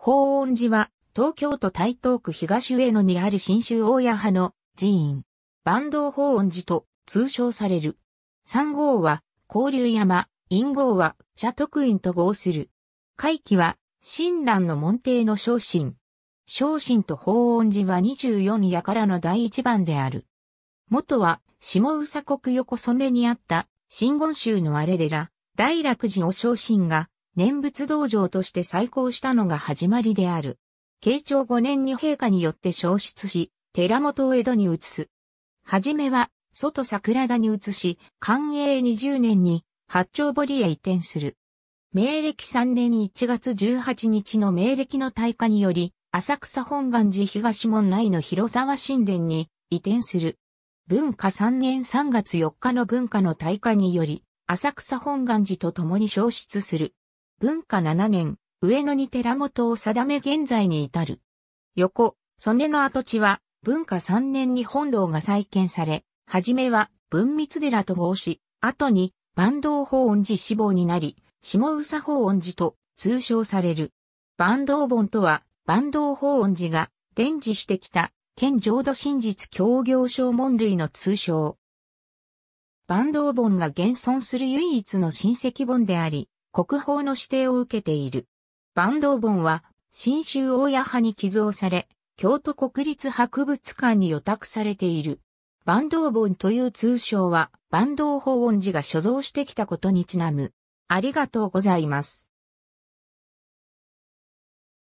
法恩寺は、東京都台東区東上野にある新州大谷派の寺院。万道法恩寺と通称される。三号は、交流山、陰号は、社徳院と号する。会期は、親鸞の門弟の昇進。昇進と法恩寺は24夜からの第一番である。元は、下宇佐国横曽根にあった、真言宗のあれでら、大楽寺の昇進が、念仏道場として再興したのが始まりである。慶長5年に陛下によって消失し、寺本を江戸に移す。はじめは、外桜田に移し、寛永20年に八丁堀へ移転する。明暦3年1月18日の明暦の大火により、浅草本願寺東門内の広沢神殿に移転する。文化3年3月4日の文化の大火により、浅草本願寺と共に消失する。文化7年、上野に寺本を定め現在に至る。横、曽根の跡地は、文化3年に本堂が再建され、はじめは文密寺と合し、後に万道法恩寺志望になり、下宇佐法恩寺と通称される。万道本とは、万道法恩寺が伝授してきた、県浄土真実協業証文類の通称。万道本が現存する唯一の親戚本であり、国宝の指定を受けている。坂東本は、新州大谷派に寄贈され、京都国立博物館に予託されている。坂東本という通称は、坂東法音寺が所蔵してきたことにちなむ。ありがとうございます。